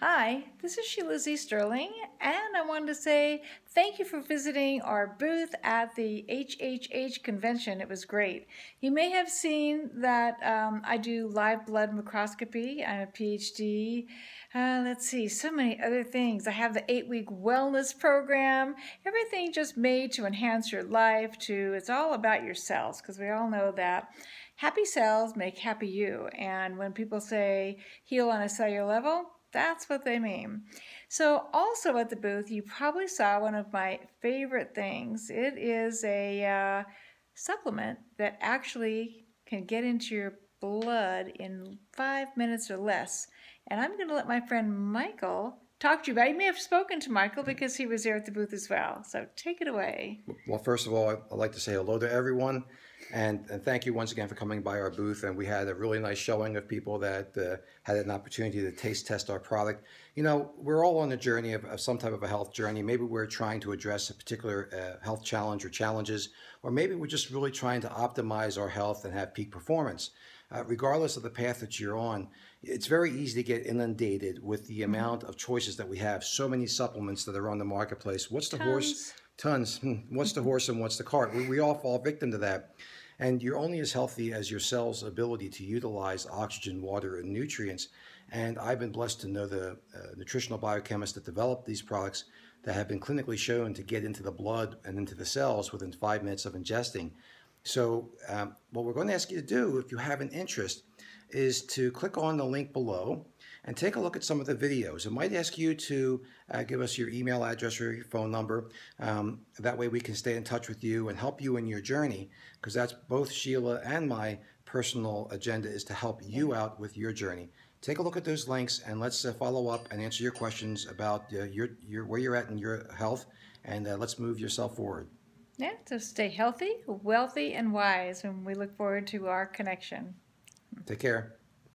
Hi, this is Sheila Z. Sterling, and I wanted to say thank you for visiting our booth at the HHH convention. It was great. You may have seen that um, I do live blood microscopy. I'm a PhD. Uh, let's see, so many other things. I have the eight week wellness program, everything just made to enhance your life, to it's all about your cells, because we all know that happy cells make happy you. And when people say heal on a cellular level, that's what they mean. So also at the booth, you probably saw one of my favorite things. It is a uh, supplement that actually can get into your blood in five minutes or less. And I'm going to let my friend Michael talk to you about. You may have spoken to Michael because he was there at the booth as well. So take it away. Well, first of all, I'd like to say hello to everyone. And, and, thank you once again for coming by our booth. And we had a really nice showing of people that uh, had an opportunity to taste test our product. You know, we're all on a journey of, of some type of a health journey. Maybe we're trying to address a particular uh, health challenge or challenges, or maybe we're just really trying to optimize our health and have peak performance. Uh, regardless of the path that you're on, it's very easy to get inundated with the amount of choices that we have. So many supplements that are on the marketplace. What's the Tons. horse? tons. Hmm, what's the horse and what's the cart? We, we all fall victim to that. And you're only as healthy as your cell's ability to utilize oxygen, water, and nutrients. And I've been blessed to know the uh, nutritional biochemists that developed these products that have been clinically shown to get into the blood and into the cells within five minutes of ingesting. So, um, what we're going to ask you to do, if you have an interest, is to click on the link below and take a look at some of the videos. It might ask you to uh, give us your email address or your phone number. Um, that way we can stay in touch with you and help you in your journey because that's both Sheila and my personal agenda is to help you out with your journey. Take a look at those links and let's uh, follow up and answer your questions about uh, your, your, where you're at in your health and uh, let's move yourself forward. Yeah, so stay healthy, wealthy, and wise, and we look forward to our connection. Take care.